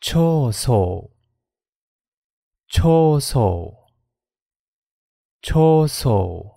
초소 초소 초소